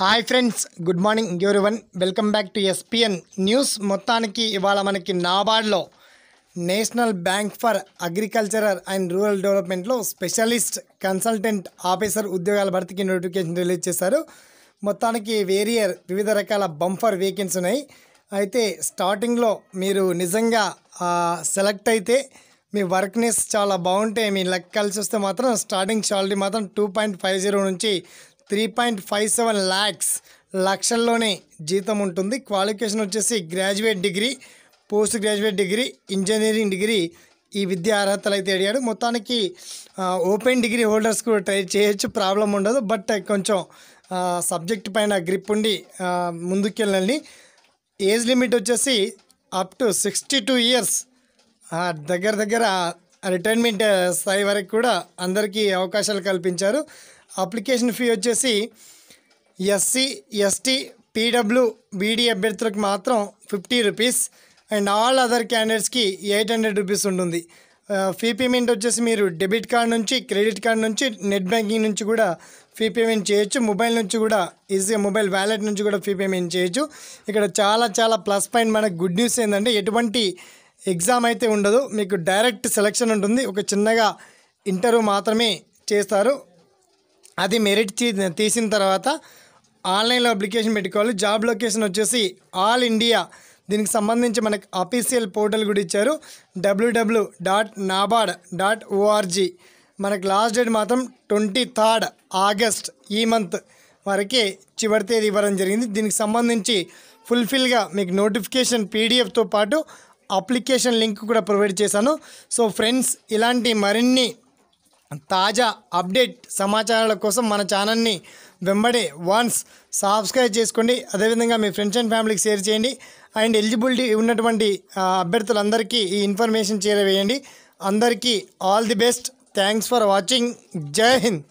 hi friends good morning one welcome back to S P N news మొత్తానికి ఇవాళ మనకి నాబార్డ్లో national bank for agricultural and rural డెవలప్మెంట్లో specialist consultant officer ఉద్యోగాల భర్తీకి నోటిఫికేషన్ రిలీజ్ చేశారు మొత్తానికి వేరియర్ వివిధ రకాల బంఫర్ వేకెన్స్ ఉన్నాయి అయితే స్టార్టింగ్లో మీరు నిజంగా సెలెక్ట్ అయితే మీ వర్క్నెస్ చాలా బాగుంటే మీ లెక్క కలిసి వస్తే మాత్రం స్టార్టింగ్ శాలరీ మాత్రం టూ పాయింట్ ఫైవ్ జీరో నుంచి three point five seven lakhs లక్షల్లోనే జీతం ఉంటుంది క్వాలిఫికేషన్ వచ్చేసి graduate degree post graduate degree engineering degree ఈ విద్యా అర్హతలు అయితే అడిగాడు మొత్తానికి ఓపెన్ డిగ్రీ హోల్డర్స్ కూడా ట్రై చేయొచ్చు ప్రాబ్లం ఉండదు బట్ కొంచెం సబ్జెక్ట్ పైన గ్రిప్ ఉండి ముందుకెళ్ళండి ఏజ్ లిమిట్ వచ్చేసి up to sixty two years దగ్గర దగ్గర రిటైర్మెంట్ స్థాయి వరకు కూడా అందరికీ అవకాశాలు కల్పించారు అప్లికేషన్ ఫీ వచ్చేసి ఎస్సీ ఎస్టీ పీడబ్ల్యూ బీడీ అభ్యర్థులకు మాత్రం fifty rupees and all other క్యాండిడేట్స్కి ఎయిట్ హండ్రెడ్ రూపీస్ ఉంటుంది ఫీ పేమెంట్ వచ్చేసి మీరు డెబిట్ కార్డ్ నుంచి క్రెడిట్ కార్డ్ నుంచి నెట్ బ్యాంకింగ్ నుంచి కూడా ఫీ పేమెంట్ చేయొచ్చు మొబైల్ నుంచి కూడా ఈజీగా మొబైల్ వ్యాలెట్ నుంచి కూడా ఫీ పేమెంట్ చేయొచ్చు ఇక్కడ చాలా చాలా ప్లస్ పాయింట్ మనకు గుడ్ న్యూస్ ఏంటంటే ఎటువంటి ఎగ్జామ్ అయితే ఉండదు మీకు డైరెక్ట్ సెలక్షన్ ఉంటుంది ఒక చిన్నగా ఇంటర్వ్యూ మాత్రమే చేస్తారు అది మెరిట్ తీసిన తర్వాత ఆన్లైన్లో అప్లికేషన్ పెట్టుకోవాలి జాబ్ లొకేషన్ వచ్చేసి ఆల్ ఇండియా దీనికి సంబంధించి మనకు అఫీషియల్ పోర్టల్ కూడా ఇచ్చారు డబ్ల్యూడబ్ల్యూ డాట్ నాబార్డ్ డాట్ ఓఆర్జీ మనకు లాస్ట్ డేట్ మాత్రం ట్వంటీ థర్డ్ ఆగస్ట్ ఈ మంత్ వరకే చివరి తేదీ ఇవ్వడం జరిగింది దీనికి సంబంధించి ఫుల్ఫిల్గా మీకు నోటిఫికేషన్ పీడిఎఫ్తో పాటు అప్లికేషన్ లింక్ కూడా ప్రొవైడ్ చేశాను సో ఫ్రెండ్స్ ఇలాంటి మరిన్ని తాజా అప్డేట్ సమాచారాల కోసం మన ఛానల్ని వెంబడే వన్స్ సబ్స్క్రైబ్ చేసుకోండి అదేవిధంగా మీ ఫ్రెండ్స్ అండ్ ఫ్యామిలీకి షేర్ చేయండి అండ్ ఎలిజిబిలిటీ ఉన్నటువంటి అభ్యర్థులందరికీ ఈ ఇన్ఫర్మేషన్ చేరవేయండి అందరికీ all the best thanks for watching జై హింద్